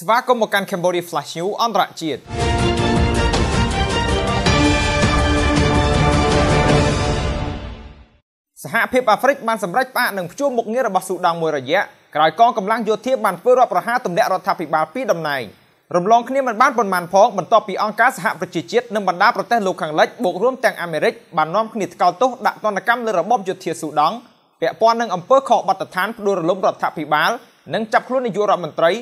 ស្វាគមន៍មកកាន់ Cambodia Flash News អន្តរជាតិសហភាពអាហ្វ្រិកបានសម្រេចផ្អាកនឹងភ្ជួរមុខងាររបស់ស៊ូដង់មួយរយៈក្រោយកងកម្លាំងយោធាបានធ្វើរដ្ឋប្រហារទម្លាក់រដ្ឋាភិបាលពីតំណែងរំលងគ្នាមិនបានប៉ុន្មានផងបន្ទាប់ពីអង្គការសហប្រជាជាតិនិងបណ្ដាប្រទេសលោកខាងលិចបូករួមទាំងអាមេរិកបាននាំគ្នាថ្កោលទោសដាក់ទណ្ឌកម្មលើរបបយោធាស៊ូដង់ពាក់ព័ន្ធនឹងអំពើខុសបទដ្ឋានផ្ដួលរំលំរដ្ឋាភិបាលនិងចាប់ខ្លួននាយករដ្ឋមន្ត្រី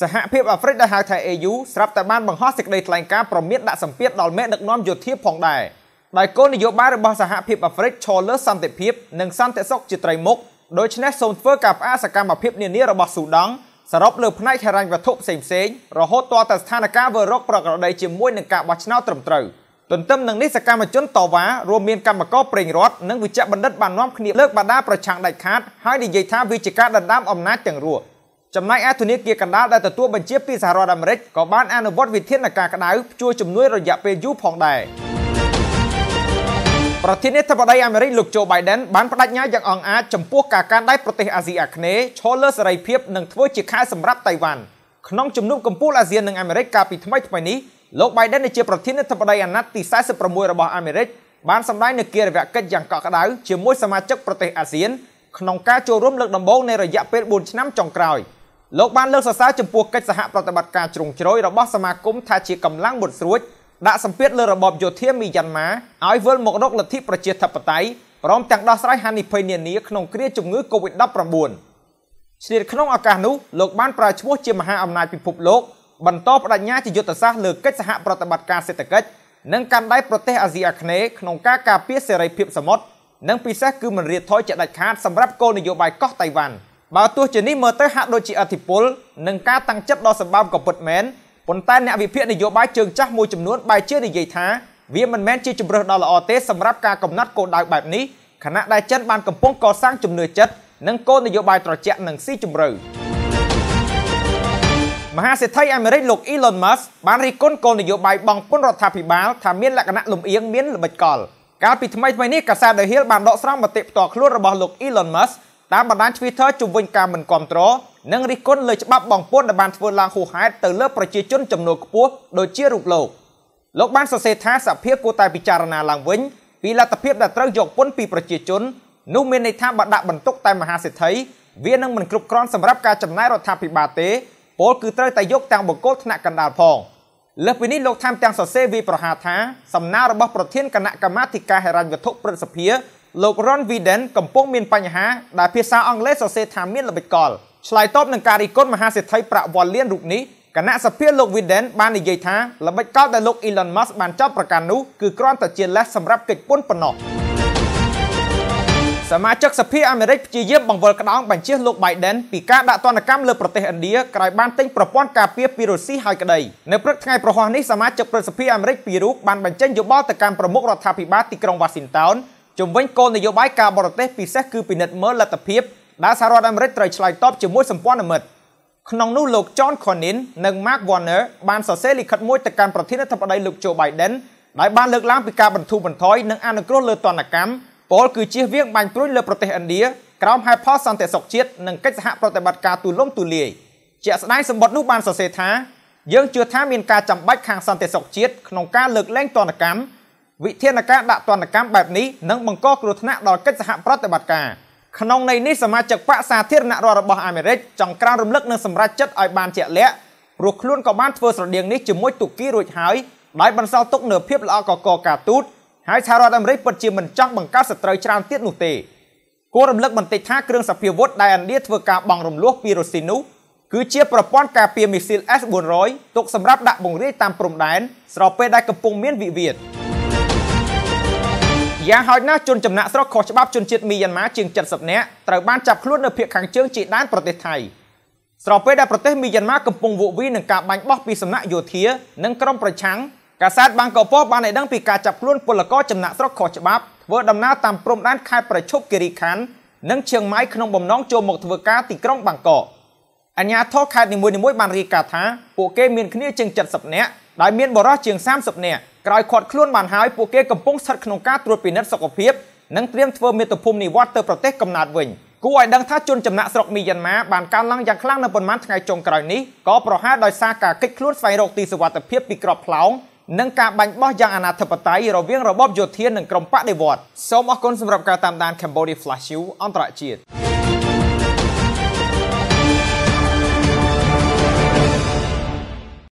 សហភាពអាហ្វ្រិកដែលហៅថា AU ស្រាប់តែបានបង្ហោះសេចក្តីថ្លែងការណ៍ប្រមានដាក់សម្ពាធដល់មេដឹកនាំយោធាផងដែរដោយគោលនយោបាយរបស់សហភាពអាហ្វ្រិកឈរលើសន្តិភាពនិងសន្តិសុខជាត្រីមុខដូច្នេះសូមធ្វើការផ្អាកសកម្មភាពនានារបស់ស៊ូដង់សរុបលើផ្នែកហិរញ្ញវត្ថុផ្សេងៗរហូតទាល់តែស្ថានភាពវើរកប្រក្រតីជាមួយនឹងការបោះឆ្នោតត្រឹមត្រូវទន្ទឹមនឹងនេះសកម្មជនតវ៉ារួមមានកម្មករប្រេងរតនិងវិជ្ជបណ្ឌិតបាននាំគ្នាលើកបដាប្រឆាំងដាច់ខាតហើយនិយាយថាវាជាការដណ្ដើមអំណាចទាំងរួចចំណែកឯធនាគារកណ្ដាលដែលទទួលបញ្ជាពីសហរដ្ឋអាមេរិកក៏បានអនុវត្តវិធានការក្តៅជួយជំនួយរយៈពេលយូរផងដែរប្រធានាធិបតីអាមេរិកលោកโจ Biden បានបដិញ្ញាយ៉ាងអង្អាចចំពោះការកាន់ដៃប្រទេសអាស៊ីអាគ្នេយ៍ឈលលើសេរីភាពនិងធ្វើជាខែលសម្រាប់តៃវ៉ាន់ក្នុងជំនុំកំពូលអាស៊ាននិងអាមេរិកកាលពីថ្មីថ្មីនេះលោក Biden ដែលជាប្រធានាធិបតីអាណត្តិទី46របស់អាមេរិកបានសម្ដែងនូវគារវកិច្ចយ៉ាងកក់ក្ដៅជាមួយសមាជិកប្រទេសអាស៊ានក្នុងការចូលរួម លើកដំបូងនៃរយៈពេល4ឆ្នាំចុងក្រោយ។លោកបានលើកសរសើរចំពោះកិច្ចសហប្រតិបត្តិការជ្រុងជ្រោយរបស់សមាគមថាជាកម្លាំងមុតស្រួចដាក់សម្ពាធលើរបបយោធាមីយ៉ាន់ម៉ាឲ្យវិលមករកលទ្ធិប្រជាធិបតេយ្យព្រមទាំងដោះស្រាយហានិភ័យនានាក្នុងគ្រាជំងឺ Covid-19 ឆ្លៀតក្នុងឱកាសនោះលោកបានប្រើឈ្មោះជាមហាអំណាចពិភពលោកបន្តបដិញ្ញាជាយុទ្ធសាស្ត្រលើកិច្ចសហប្រតិបត្តិការសេដ្ឋកិច្ចនិងកាន់ដៃប្រទេសអាស៊ីអាគ្នេយ៍ក្នុងការការពារសេរីភាពសមុទ្រនិងពិសេសគឺមិនរៀបថយជាដាច់ខាតសម្រាប់គោលនយោបាយកោះតៃវ៉ាន់។បើទោះជានេះមើលទៅហាក់ដូចជាអធិពលនិងការតាំងចិត្តដ៏សម្បើមក៏ពិតមែនប៉ុន្តែអ្នកវិភាគនយោបាយជើងចាស់មួយចំនួនបែរជានិយាយថាវាមិនមែនជាជំរើសដ៏ល្អទេសម្រាប់ការកំណត់គោលដៅបែបនេះខណៈដែលចិនបានកំពុងកសាងជំនឿចិត្តនិងគោលនយោបាយត្រជាក់និងស៊ីជម្រៅមហាសេដ្ឋីអាមេរិកលោក Elon Musk បានរិះគន់គោលនយោបាយបង់ពន្ធរដ្ឋាភិបាលថាមានលក្ខណៈលំអៀងមានល្បិចកលកាលពីថ្មីថ្មីនេះកាសែត The Hill បានដកស្រង់មតិផ្ទាល់ខ្លួនរបស់លោក Elon Musk តាមបណ្ដាញ Twitter ជំវិញការមិនគ្រប់គ្រងនិងរិះគន់លើច្បាប់បងពួនដែលបានធ្វើឡើងហួសហេតុទៅលើប្រជាជនចំនួនខ្ពស់ដូចជារូបលោកលោកបានសរសេរថាសភាគួរតែពិចារណាឡើងវិញពីលទ្ធភាពដែលត្រូវយកពន្ធពីប្រជាជននោះមានន័យថាបើដាក់បន្ទុកតែមហាសេដ្ឋីវានឹងមិនគ្រប់គ្រាន់សម្រាប់ការចំណាយរដ្ឋាភិបាលទេ ពលគឺត្រូវតែយកទាំងបង្គោលថ្នាក់កណ្ដាលផងលើសពីនេះលោកថែមទាំងសរសេរវាប្រហារថាសំណើរបស់ប្រធានគណៈកម្មាធិការហិរញ្ញវត្ថុព្រឹទ្ធសភាលោក Ron Widen កំពុងមានបញ្ហាដែលភាសាអង់គ្លេសសរសេរថាមាន ល្បិចកលឆ្លើយតបនឹងការរិះគន់មហាសេដ្ឋីប្រាក់វ៉ាលៀនរូបនេះគណៈសភាលោក Widen បាននិយាយថាល្បិចកលដែលលោក Elon Musk បានចោទប្រកាន់នោះគឺគ្រាន់តែជាលេសសម្រាប់កិច្ចពន្ធប៉ុណ្ណោះសមាជិកសភាអាមេរិកព្យាយាមបង្វិលក្តោងបញ្ជាលោក Biden ពីការដាក់ទណ្ឌកម្មលើប្រទេសឥណ្ឌាក្រោយបានទិញប្រព័ន្ធការពារពីរុស្ស៊ីហើយក្តីនៅព្រឹកថ្ងៃប្រហោះនេះសមាជិកព្រឹទ្ធសភាអាមេរិកពីររូបបានបញ្ចេញយោបល់ទៅកាន់ប្រមុខរដ្ឋាភិបាលទីក្រុង Washington ជំវិញគោលនយោបាយការបរទេសពិសេសគឺពិនិត្យមើលលទ្ធភាពដែលសហរដ្ឋអាមេរិកត្រូវឆ្លើយតបជាមួយសម្ព័ន្ធមិត្តក្នុងនោះលោក John Cornyn និង Mark Warner បានសរសេរលិខិតមួយទៅកាន់ប្រធានាធិបតីលោក Joe Biden ដែលបានលើកឡើងពីការបន្ធូរបន្ថយនិងអនុគ្រោះលើទណ្ឌកម្មពលគឺជៀសវាងបាញ់ព្រួយលើប្រទេសឥណ្ឌាក្រោមហេតុផលសន្តិសុខជាតិនិងកិច្ចសហប្រតិបត្តិការទូលំទូលាយជាក់ស្ដែងសម្បត្តិនោះបានសរសេរថាយើងជឿថាមានការចាំបាច់ខាងសន្តិសុខជាតិក្នុងការលើកលែងទណ្ឌកម្មវិធានការដាក់ទណ្ឌកម្មបែបនេះនឹងបង្កគ្រោះថ្នាក់ដល់កិច្ចសហប្រតិបត្តិការក្នុងន័យនេះសមាជិកបកសាធារណរដ្ឋរបស់អាមេរិកចង់ក្រើនរំលឹកនិងសម្រេចចិត្តឲ្យបានជាក់លាក់ព្រោះខ្លួនក៏បានធ្វើស្រដៀងនេះជាមួយទូគីរួចហើយដោយបន្សល់ទុកនូវភាពល្អកកការទូតហើយសហរដ្ឋអាមេរិកពិតជាមិនចង់បង្កើតសត្រូវច្រើនទៀតនោះទេគួររំលឹកបន្តិចថាគ្រឿងសភាវុធដែលឥណ្ឌាធ្វើការបង់រំលោះពីរុស្ស៊ីនោះគឺជាប្រព័ន្ធការពារមីស៊ីល S400 ទុកសម្រាប់ដាក់បង្រាយតាមព្រំដែនស្របពេលដែលកំពុងមានវិវាទ។យ៉ាងហោចណាស់ជនចំណាក់ស្រុកខុសច្បាប់ជនជាតិមីយ៉ាន់ម៉ាជាង70នាក់ត្រូវបានចាប់ខ្លួននៅភូមិខាងជើងជាដែនប្រទេសថៃស្របពេលដែលប្រទេសមីយ៉ាន់ម៉ាកំពុងវក់វីនឹងការបាញ់បោះពីសំណាក់យោធា និងក្រុមប្រឆាំងកាសែតបាងកកពបានឲ្យដឹងពីការចាប់ខ្លួនពលករចំណាក់ស្រុកខុសច្បាប់ធ្វើដំណើរតាមព្រំដែនខេត្តប្រជុបគិរីខណ្ឌនិងឈៀងម៉ៃក្នុងបំណងចូលមកធ្វើការទីក្រុងបាងកកអញ្ញាធរខេត្តនីមួយៗបានរាយការណ៍ថាពួកគេមានគ្នាជាង70នាក់ដោយមានបរិសជាង30នាក់ក្រោយខាត់ខ្លួនបានហើយពួកគេកំពុងស្ថិតក្នុងការត្រួតពិនិត្យសុខភាពនិងត្រៀមធ្វើមេត្តាភូមិនិវត្តទៅប្រទេសកំណើតវិញគួរឲ្យដឹងថាជនចំណាក់ស្រុកមីយ៉ាន់ម៉ាបានកើនឡើងយ៉ាងខ្លាំងនៅប៉ុន្មានថ្ងៃចុងក្រោយនេះក៏ប្រហែលដោយសារការកិច្ចខ្លួនស្វែងរកទីសុវត្ថិភាពពីក្របផ្លោងនិងការបាញ់បោះយ៉ាងអនាធិបតេយ្យរវាងរបបយោធានិងក្រុមបដិវត្តសូមអរគុណសម្រាប់ការតាមដាន Cambodia Flash News អន្តរជាតិ